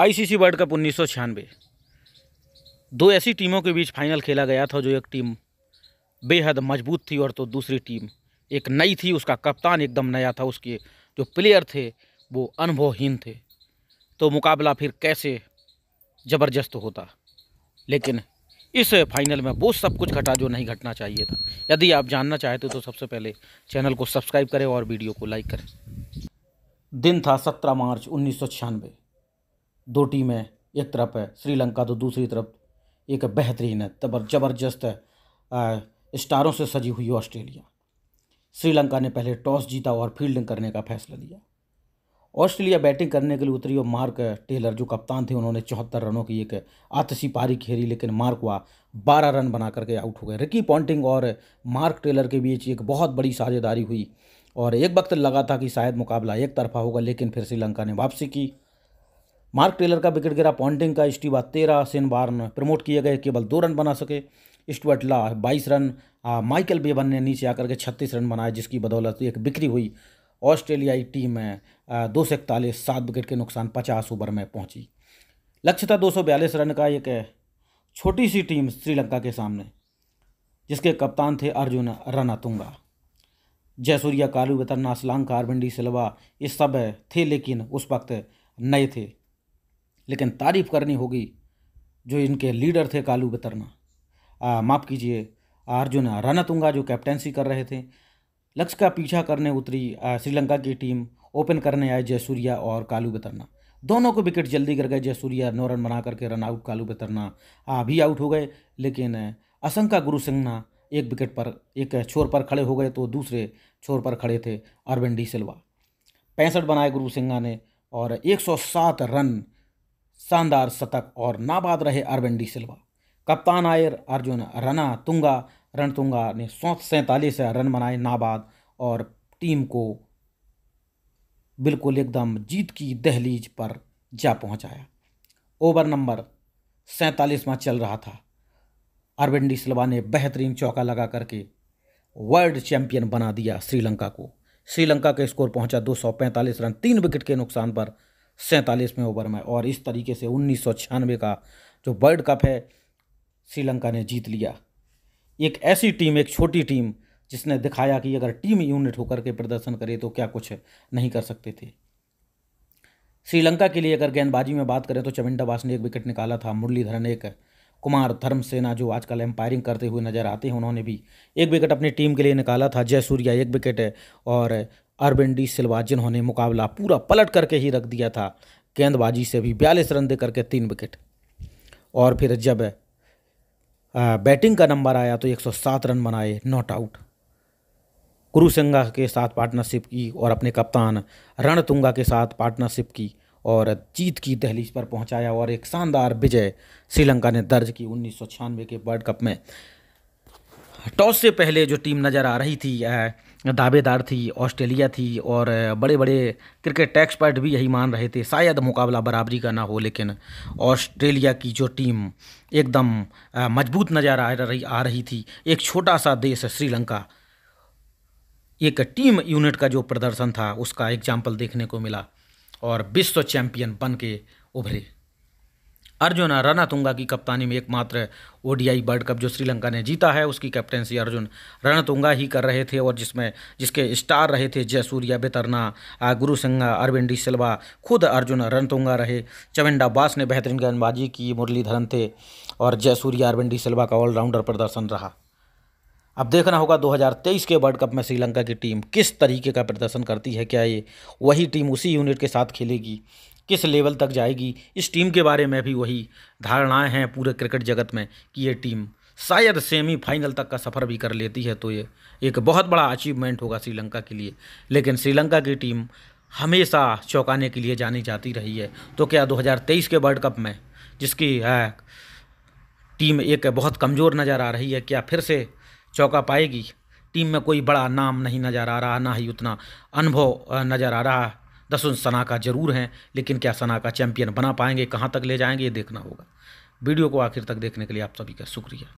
ICC world cup उन्नीस दो ऐसी टीमों के बीच फाइनल खेला गया था जो एक टीम बेहद मजबूत थी और तो दूसरी टीम एक नई थी उसका कप्तान एकदम नया था उसके जो प्लेयर थे वो अनुभवहीन थे तो मुकाबला फिर कैसे ज़बरदस्त होता लेकिन इस फाइनल में वो सब कुछ घटा जो नहीं घटना चाहिए था यदि आप जानना चाहते तो सबसे पहले चैनल को सब्सक्राइब करें और वीडियो को लाइक करें दिन था सत्रह मार्च उन्नीस दो टीमें एक तरफ है श्रीलंका तो दूसरी तरफ एक बेहतरीन है तबर जबरदस्त है स्टारों से सजी हुई ऑस्ट्रेलिया श्रीलंका ने पहले टॉस जीता और फील्डिंग करने का फैसला लिया ऑस्ट्रेलिया बैटिंग करने के लिए उतरी और मार्क टेलर जो कप्तान थे उन्होंने चौहत्तर रनों की एक आतसी पारी खेली लेकिन मार्क हुआ बारह रन बना करके आउट हो गए रिकी पॉन्टिंग और मार्क टेलर के बीच एक बहुत बड़ी साझेदारी हुई और एक वक्त लगा था कि शायद मुकाबला एक तरफा होगा लेकिन फिर श्रीलंका ने वापसी की मार्क टेलर का विकेट गिरा पॉन्टिंग का स्टीवा तेरह सेन बार्न प्रमोट किए गए केवल दो रन बना सके स्टुअर्ट ला बाईस रन माइकल बेबन ने नीचे आकर के छत्तीस रन बनाए जिसकी बदौलत एक बिक्री हुई ऑस्ट्रेलियाई टीम में दो सौ इकतालीस सात विकेट के नुकसान पचास ओवर में पहुंची लक्ष्य था दो सौ बयालीस रन का एक छोटी सी टीम श्रीलंका के सामने जिसके कप्तान थे अर्जुन रनातुंगा जयसूर्या कालू वेतन नासलांग कारविंडी सिल्वा ये सब थे लेकिन उस वक्त नए थे लेकिन तारीफ करनी होगी जो इनके लीडर थे कालू बतरना माफ़ कीजिए अर्जुन रनतुंगा जो कैप्टेंसी कर रहे थे लक्ष्य का पीछा करने उतरी श्रीलंका की टीम ओपन करने आए जयसूर्या और कालू बतरना दोनों को विकेट जल्दी कर गए जयसूर्या नौ रन बना करके रन आउट कालू बतरना भी आउट हो गए लेकिन असंका गुरु सिंघना एक विकेट पर एक छोर पर खड़े हो गए तो दूसरे छोर पर खड़े थे अरविंद डी सिल्वा पैंसठ बनाए गुरु सिंघा ने और 107 रन शानदार शतक और नाबाद रहे अरविंद डी सिल्वा कप्तान आयर अर्जुन रना तुंगा रणतुंगा ने सौ सैंतालीस रन बनाए नाबाद और टीम को बिल्कुल एकदम जीत की दहलीज पर जा पहुंचाया ओवर नंबर में चल रहा था अरविंद डी सिल्वा ने बेहतरीन चौका लगा करके वर्ल्ड चैंपियन बना दिया श्रीलंका को श्रीलंका के स्कोर पहुंचा 245 रन तीन विकेट के नुकसान पर सैंतालीसवें ओवर में और इस तरीके से उन्नीस का जो वर्ल्ड कप है श्रीलंका ने जीत लिया एक ऐसी टीम एक छोटी टीम जिसने दिखाया कि अगर टीम यूनिट होकर के प्रदर्शन करे तो क्या कुछ नहीं कर सकते थे श्रीलंका के लिए अगर गेंदबाजी में बात करें तो चमिंडावास ने एक विकेट निकाला था मुरलीधरन एक कुमार धर्मसेना जो आजकल एम्पायरिंग करते हुए नजर आते हैं उन्होंने भी एक विकेट अपनी टीम के लिए निकाला था जयसूर्या एक विकेट है और अरविंद डी सिल्वा जिन्होंने मुकाबला पूरा पलट करके ही रख दिया था गेंदबाजी से भी बयालीस रन दे करके तीन विकेट और फिर जब बैटिंग का नंबर आया तो 107 रन बनाए नॉट आउट कुरुसिंगा के साथ पार्टनरशिप की और अपने कप्तान रणतुंगा के साथ पार्टनरशिप की और जीत की दहलीज पर पहुंचाया और एक शानदार विजय श्रीलंका ने दर्ज की उन्नीस के वर्ल्ड कप में टॉस से पहले जो टीम नज़र आ रही थी दावेदार थी ऑस्ट्रेलिया थी और बड़े बड़े क्रिकेट एक्सपर्ट भी यही मान रहे थे शायद मुकाबला बराबरी का ना हो लेकिन ऑस्ट्रेलिया की जो टीम एकदम मजबूत नज़र आ रही आ रही थी एक छोटा सा देश श्रीलंका एक टीम यूनिट का जो प्रदर्शन था उसका एग्जाम्पल देखने को मिला और विश्व चैम्पियन बन के उभरे अर्जुन रणतुंगा की कप्तानी में एकमात्र ओडीआई वर्ल्ड कप जो श्रीलंका ने जीता है उसकी कैप्टनसी अर्जुन रणतुंगा ही कर रहे थे और जिसमें जिसके स्टार रहे थे जयसूर्या बेतरना गुरु सिंगा अरविंद डी सिल्वा खुद अर्जुन रणतुंगा रहे चविंडा बास ने बेहतरीन गेंदबाजी की मुरलीधरन थे और जयसूर्या अरविंद डी सिल्वा का ऑलराउंडर प्रदर्शन रहा अब देखना होगा 2023 के वर्ल्ड कप में श्रीलंका की टीम किस तरीके का प्रदर्शन करती है क्या ये वही टीम उसी यूनिट के साथ खेलेगी किस लेवल तक जाएगी इस टीम के बारे में भी वही धारणाएं हैं पूरे क्रिकेट जगत में कि ये टीम शायद सेमीफाइनल तक का सफ़र भी कर लेती है तो ये एक बहुत बड़ा अचीवमेंट होगा श्रीलंका के लिए लेकिन श्रीलंका की टीम हमेशा चौंकाने के लिए जानी जाती रही है तो क्या 2023 के वर्ल्ड कप में जिसकी है टीम एक बहुत कमज़ोर नज़र आ रही है क्या फिर से चौंका पाएगी टीम में कोई बड़ा नाम नहीं नज़र आ रहा ना ही उतना अनुभव नज़र आ रहा दसुन सनाका जरूर हैं लेकिन क्या सनाका चैंपियन बना पाएंगे कहाँ तक ले जाएंगे ये देखना होगा वीडियो को आखिर तक देखने के लिए आप सभी का शुक्रिया